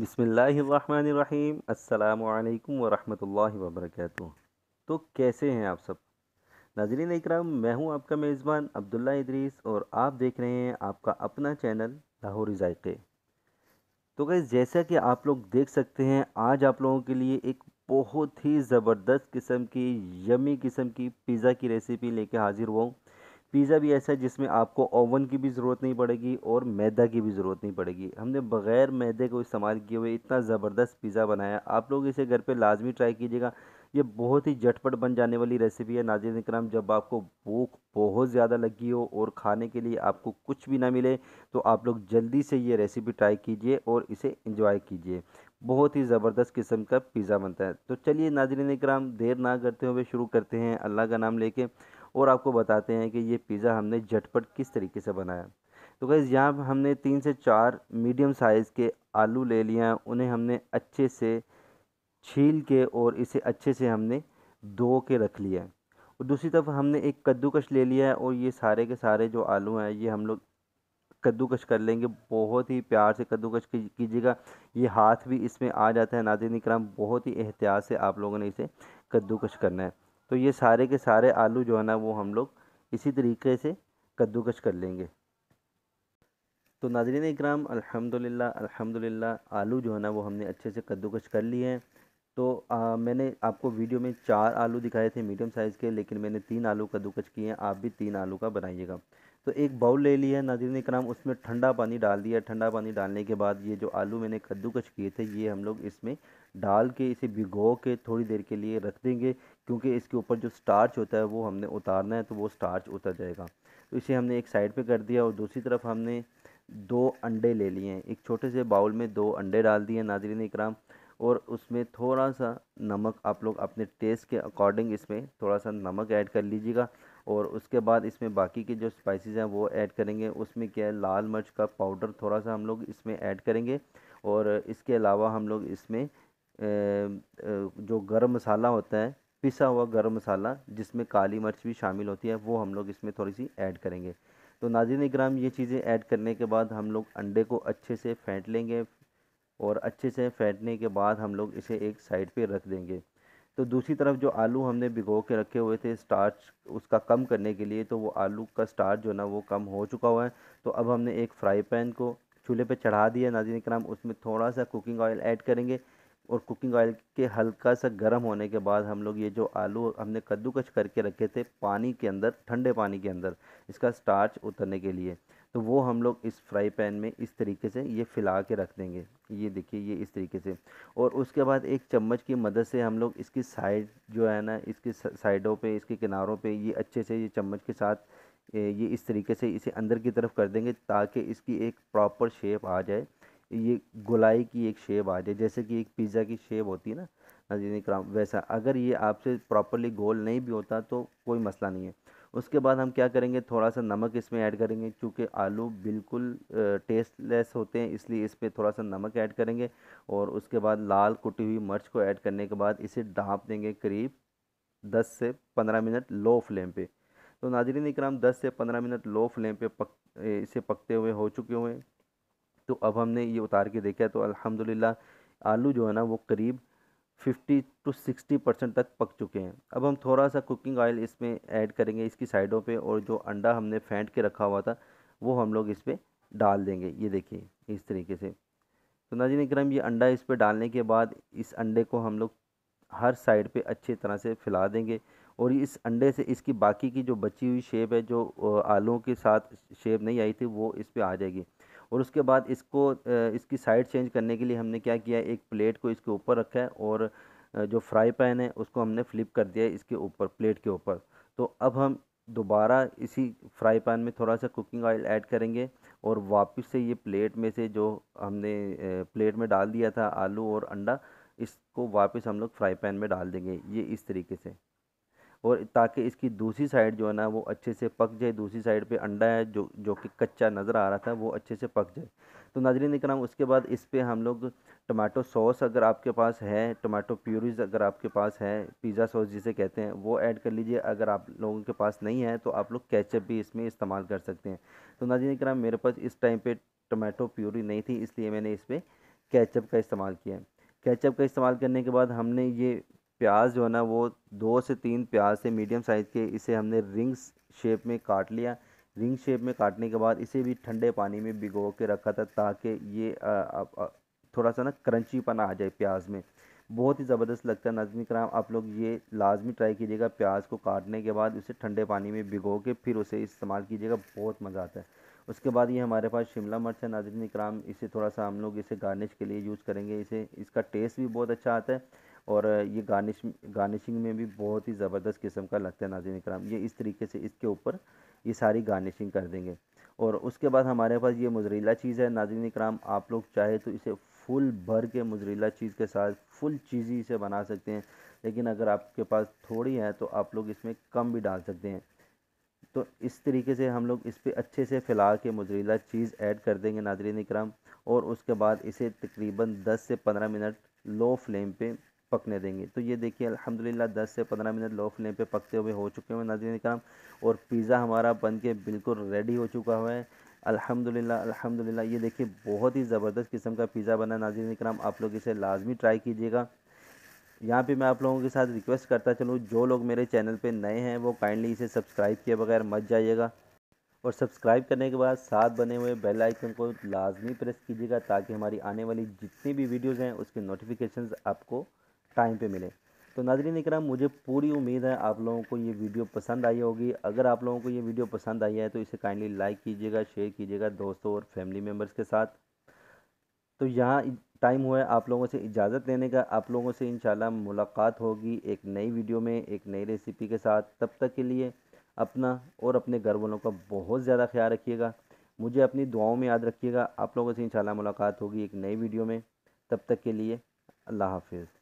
बिसमीम् अल्लाम वरहमल वबरक तो कैसे हैं आप सब नाजरीन इकराम मैं हूं आपका मेज़बान अब्दुल्ला इदरीस और आप देख रहे हैं आपका अपना चैनल लाहौरी जायके तो गई जैसा कि आप लोग देख सकते हैं आज आप लोगों के लिए एक बहुत ही ज़बरदस्त किस्म की यमी किस्म की पिज़्ज़ा की रेसिपी लेके हाज़िर हुआ हूँ पिज़्ज़ा भी ऐसा है जिसमें आपको ओवन की भी ज़रूरत नहीं पड़ेगी और मैदा की भी ज़रूरत नहीं पड़ेगी हमने बग़ैर मैदे को इस्तेमाल किए हुए इतना ज़बरदस्त पिज़्ज़ा बनाया आप लोग इसे घर पर लाजमी ट्राई कीजिएगा ये बहुत ही झटपट बन जाने वाली रेसिपी है नाजिन इक्राम जब आपको भूख बहुत ज़्यादा लगी हो और खाने के लिए आपको कुछ भी ना मिले तो आप लोग जल्दी से ये रेसिपी ट्राई कीजिए और इसे इंजॉय कीजिए बहुत ही ज़बरदस्त किस्म का पिज़्ज़ा बनता है तो चलिए नाजरन इक्राम देर ना करते हुए शुरू करते हैं अल्लाह का नाम लेके और आपको बताते हैं कि ये पिज़्ज़ा हमने झटपट किस तरीके से बनाया तो गैस यहाँ हमने तीन से चार मीडियम साइज़ के आलू ले लिए हैं उन्हें हमने अच्छे से छील के और इसे अच्छे से हमने धो के रख लिया है और दूसरी तरफ हमने एक कद्दूकश ले लिया है और ये सारे के सारे जो आलू हैं ये हम लोग कद्दूकश कर लेंगे बहुत ही प्यार से कद्दूकश कीजिएगा ये हाथ भी इसमें आ जाता है नाजिन कराम बहुत ही एहतियात से आप लोगों ने इसे कद्दूकश करना है तो ये सारे के सारे आलू जो है ना वो हम लोग इसी तरीके से कद्दूकश कर लेंगे तो नाजरीन इक्राम अल्हम्दुलिल्लाह अल्हम्दुलिल्लाह आलू जो है ना वो हमने अच्छे से कद्दूकश कर लिए हैं तो आ, मैंने आपको वीडियो में चार आलू दिखाए थे मीडियम साइज़ के लेकिन मैंने तीन आलू कद्दूकश किए हैं आप भी तीन आलू का बनाइएगा तो एक बाउल ले लिया नादिन ने कराम उसमें ठंडा पानी डाल दिया ठंडा पानी डालने के बाद ये जो आलू मैंने कद्दूकश किए थे ये हम लोग इसमें डाल के इसे भिगो के थोड़ी देर के लिए रख देंगे क्योंकि इसके ऊपर जो स्टार्च होता है वो हमने उतारना है तो वो स्टार्च उतर जाएगा तो इसे हमने एक साइड पे कर दिया और दूसरी तरफ हमने दो अंडे ले लिए हैं एक छोटे से बाउल में दो अंडे डाल दिए नादरीन इकराम और उसमें थोड़ा सा नमक आप लोग अपने टेस्ट के अकॉर्डिंग इसमें थोड़ा सा नमक ऐड कर लीजिएगा और उसके बाद इसमें बाकी के जो स्पाइसेस हैं वो ऐड करेंगे उसमें क्या है लाल मिर्च का पाउडर थोड़ा सा हम लोग इसमें ऐड करेंगे और इसके अलावा हम लोग इसमें जो गरम मसाला होता है पिसा हुआ गरम मसाला जिसमें काली मिर्च भी शामिल होती है वो हम लोग इसमें थोड़ी सी ऐड करेंगे तो नाजिन ग्राम ये चीज़ें ऐड करने के बाद हम लोग अंडे को अच्छे से फेंट लेंगे और अच्छे से फेंटने के बाद हम लोग इसे एक साइड पे रख देंगे तो दूसरी तरफ जो आलू हमने भिगो के रखे हुए थे स्टार्च उसका कम करने के लिए तो वो आलू का स्टार्च जो ना वो कम हो चुका हुआ है तो अब हमने एक फ्राई पैन को चूल्हे पे चढ़ा दिया नाजीन कराम उसमें थोड़ा सा कुकिंग ऑयल ऐड करेंगे और कुकिंग ऑयल के हल्का सा गर्म होने के बाद हम लोग ये जो आलू हमने कद्दूकश करके रखे थे पानी के अंदर ठंडे पानी के अंदर इसका स्टार्च उतरने के लिए तो वो हम लोग इस फ्राई पैन में इस तरीके से ये फिला के रख देंगे ये देखिए ये इस तरीके से और उसके बाद एक चम्मच की मदद से हम लोग इसकी साइड जो है ना इसकी साइडों पे इसके किनारों पे ये अच्छे से ये चम्मच के साथ ये इस तरीके से इसे अंदर की तरफ कर देंगे ताकि इसकी एक प्रॉपर शेप आ जाए ये गुलाई की एक शेप आ जाए जैसे कि एक पिज़्ज़ा की शेप होती है ना नजीन कराम वैसा अगर ये आपसे प्रॉपरली गोल नहीं भी होता तो कोई मसला नहीं है उसके बाद हम क्या करेंगे थोड़ा सा नमक इसमें ऐड करेंगे क्योंकि आलू बिल्कुल टेस्टलेस होते हैं इसलिए इस पर थोड़ा सा नमक ऐड करेंगे और उसके बाद लाल कुटी हुई मिर्च को ऐड करने के बाद इसे ढाँप देंगे करीब दस से पंद्रह मिनट लो फ्लेम पे तो नाजरीन इक्राम दस से पंद्रह मिनट लो फ्लेम पे पक इसे पकते हुए हो चुके हुए तो अब हमने ये उतार के देखा तो अलहमदिल्ला आलू जो है ना वो करीब फिफ्टी टू सिक्सटी परसेंट तक पक चुके हैं अब हम थोड़ा सा कुकिंग ऑयल इसमें ऐड करेंगे इसकी साइडों पे और जो अंडा हमने फेंट के रखा हुआ था वो हम लोग इस पर डाल देंगे ये देखिए इस तरीके से तो नाजिन करम ये अंडा इस पर डालने के बाद इस अंडे को हम लोग हर साइड पे अच्छी तरह से फैला देंगे और इस अंडे से इसकी बाकी की जो बची हुई शेप है जो आलुओं के साथ शेप नहीं आई थी वो इस पर आ जाएगी और उसके बाद इसको इसकी साइड चेंज करने के लिए हमने क्या किया एक प्लेट को इसके ऊपर रखा है और जो फ्राई पैन है उसको हमने फ्लिप कर दिया इसके ऊपर प्लेट के ऊपर तो अब हम दोबारा इसी फ्राई पैन में थोड़ा सा कुकिंग ऑयल ऐड करेंगे और वापस से ये प्लेट में से जो हमने प्लेट में डाल दिया था आलू और अंडा इसको वापस हम लोग फ्राई पैन में डाल देंगे ये इस तरीके से और ताकि इसकी दूसरी साइड जो है ना वो अच्छे से पक जाए दूसरी साइड पे अंडा है जो जो कि कच्चा नज़र आ रहा था वो अच्छे से पक जाए तो नाजरीन इकराम उसके बाद इस पर हम लोग टमाटो सॉस अगर आपके पास है टमाटो प्यूरीज अगर आपके पास है पिज़्ज़ा सॉस जिसे कहते हैं वो ऐड कर लीजिए अगर आप लोगों के पास नहीं है तो आप लोग कैचअप भी इसमें इस्तेमाल कर सकते हैं तो नाजरीन इकराम मेरे पास इस टाइम पर टमाटो प्यूरी नहीं थी इसलिए मैंने इस पर कैचअप का इस्तेमाल किया कैचअप का इस्तेमाल करने के बाद हमने ये प्याज जो है ना वो दो से तीन प्याज से मीडियम साइज़ के इसे हमने रिंग्स शेप में काट लिया रिंग शेप में काटने के बाद इसे भी ठंडे पानी में भिगो के रखा था ताकि ये आ, आ, आ, थोड़ा सा ना क्रंचीपन आ जाए प्याज में बहुत ही ज़बरदस्त लगता है नाजमी कराम आप लोग ये लाजमी ट्राई कीजिएगा प्याज को काटने के बाद उसे ठंडे पानी में भिगो के फिर उसे इस्तेमाल कीजिएगा बहुत मज़ा आता है उसके बाद ये हमारे पास शिमला मिर्च है नाजमी कराम इसे थोड़ा सा हम लोग इसे गार्निश के लिए यूज़ करेंगे इसे इसका टेस्ट भी बहुत अच्छा आता है और ये गार्निश गार्निशिंग में भी बहुत ही ज़बरदस्त किस्म का लगता है नाजिन कराम ये इस तरीके से इसके ऊपर ये सारी गार्निशिंग कर देंगे और उसके बाद हमारे पास ये मुजरीला चीज़ है नाजिन कराम आप लोग चाहे तो इसे फुल भर के मुजरीला चीज़ के साथ फुल चीज़ी इसे बना सकते हैं लेकिन अगर आपके पास थोड़ी है तो आप लोग इसमें कम भी डाल सकते हैं तो इस तरीके से हम लोग इस पर अच्छे से फैला के मुजरीला चीज़ ऐड कर देंगे नादरी कराम और उसके बाद इसे तकरीबन 10 से 15 मिनट लो फ्लेम पे पकने देंगे तो ये देखिए अल्हम्दुलिल्लाह 10 से 15 मिनट लो फ्लेम पे पकते हुए हो चुके हैं नाजरीन कराम और पिज़्ज़ा हमारा बन के बिल्कुल रेडी हो चुका हुआ है अल्हम्दुलिल्लाह अल्हम्दुलिल्लाह ये देखिए बहुत ही ज़बरदस्त किस्म का पिज़्ज़ा बना नाजरीन कराम आप लोग इसे लाजमी ट्राई कीजिएगा यहाँ पर मैं आप लोगों के साथ रिक्वेस्ट करता चलूँ जो लोग मेरे चैनल पर नए हैं वो काइंडली इसे सब्सक्राइब किए बगैर मत जाइएगा और सब्सक्राइब करने के बाद साथ बने हुए बेल आइकन को लाजमी प्रेस कीजिएगा ताकि हमारी आने वाली जितनी भी वीडियोज़ हैं उसके नोटिफिकेशंस आपको टाइम पे मिले तो नाजरीन इक्राम मुझे पूरी उम्मीद है आप लोगों को ये वीडियो पसंद आई होगी अगर आप लोगों को ये वीडियो पसंद आई है तो इसे काइंडली लाइक कीजिएगा शेयर कीजिएगा दोस्तों और फैमिली मेम्बर्स के साथ तो यहाँ टाइम हुआ है आप लोगों से इजाज़त लेने का आप लोगों से इन मुलाकात होगी एक नई वीडियो में एक नई रेसिपी के साथ तब तक के लिए अपना और अपने घर वालों का बहुत ज़्यादा ख्याल रखिएगा मुझे अपनी दुआओं में याद रखिएगा आप लोगों से इन मुलाकात होगी एक नई वीडियो में तब तक के लिए अल्लाह हाफिज़